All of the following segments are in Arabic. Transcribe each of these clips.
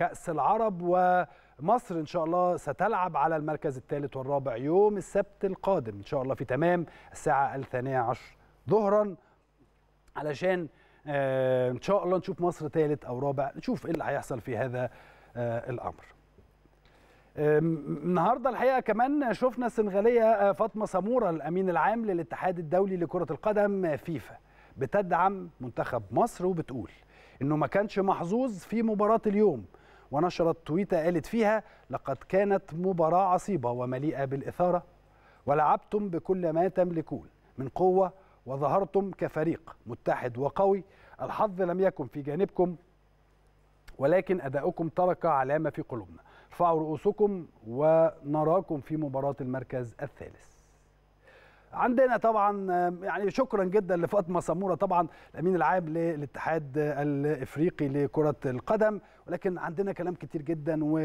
كأس العرب ومصر إن شاء الله ستلعب على المركز الثالث والرابع يوم السبت القادم إن شاء الله في تمام الساعة الثانية عشر ظهرا علشان آه، إن شاء الله نشوف مصر ثالث أو رابع نشوف إيه اللي هيحصل في هذا آه، الأمر النهارده الحقيقه كمان شفنا السنغاليه آه، فاطمه سموره الامين العام للاتحاد الدولي لكره القدم فيفا بتدعم منتخب مصر وبتقول انه ما كانش محظوظ في مباراه اليوم ونشرت تويتة قالت فيها لقد كانت مباراة عصيبة ومليئة بالإثارة ولعبتم بكل ما تملكون من قوة وظهرتم كفريق متحد وقوي الحظ لم يكن في جانبكم ولكن أداؤكم ترك علامة في قلوبنا ارفعوا رؤوسكم ونراكم في مباراة المركز الثالث عندنا طبعا يعني شكرا جدا لفاطمه سموره طبعا الامين العام للاتحاد الافريقي لكره القدم ولكن عندنا كلام كتير جدا و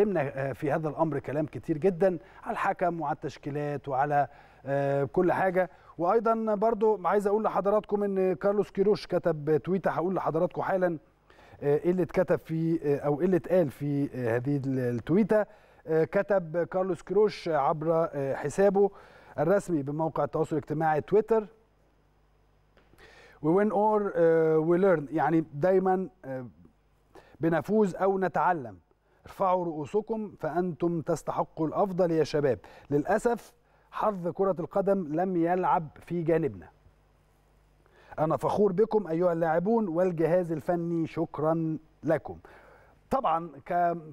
آه، في هذا الامر كلام كتير جدا على الحكم وعلى التشكيلات وعلى آه، كل حاجه وايضا برضو عايز اقول لحضراتكم ان كارلوس كيروش كتب تويته هقول لحضراتكم حالا آه، ايه اللي اتكتب في او ايه اللي اتقال في هذه التويته كتب كارلوس كيروش عبر حسابه الرسمي بموقع التواصل الاجتماعي تويتر وين اور ليرن يعني دايما uh, بنفوز او نتعلم ارفعوا رؤوسكم فانتم تستحقوا الافضل يا شباب للاسف حظ كره القدم لم يلعب في جانبنا انا فخور بكم ايها اللاعبون والجهاز الفني شكرا لكم طبعا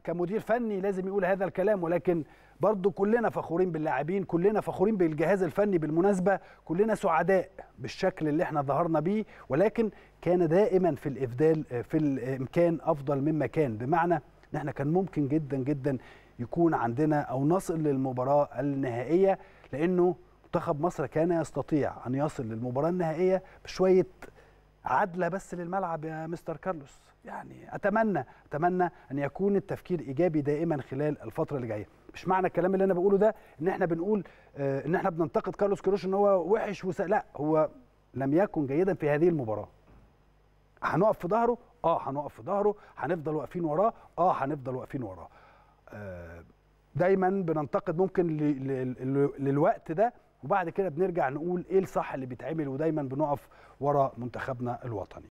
كمدير فني لازم يقول هذا الكلام ولكن برضو كلنا فخورين باللاعبين كلنا فخورين بالجهاز الفني بالمناسبة كلنا سعداء بالشكل اللي احنا ظهرنا بيه ولكن كان دائما في الإبدال في الإمكان أفضل مما كان بمعنى ان احنا كان ممكن جدا جدا يكون عندنا أو نصل للمباراة النهائية لأنه منتخب مصر كان يستطيع أن يصل للمباراة النهائية بشوية عدلة بس للملعب يا مستر كارلوس يعني أتمنى أتمنى أن يكون التفكير إيجابي دائما خلال الفترة اللي جاية مش معنى الكلام اللي أنا بقوله ده إن إحنا بنقول آه، إن إحنا بننتقد كارلوس كروش إن هو وحش وس... لا هو لم يكن جيدا في هذه المباراة هنقف في ظهره اه هنقف في ظهره هنفضل واقفين وراه اه هنفضل واقفين وراه آه دايما بننتقد ممكن للوقت ده وبعد كده بنرجع نقول ايه الصح اللي بيتعمل ودايما بنقف ورا منتخبنا الوطني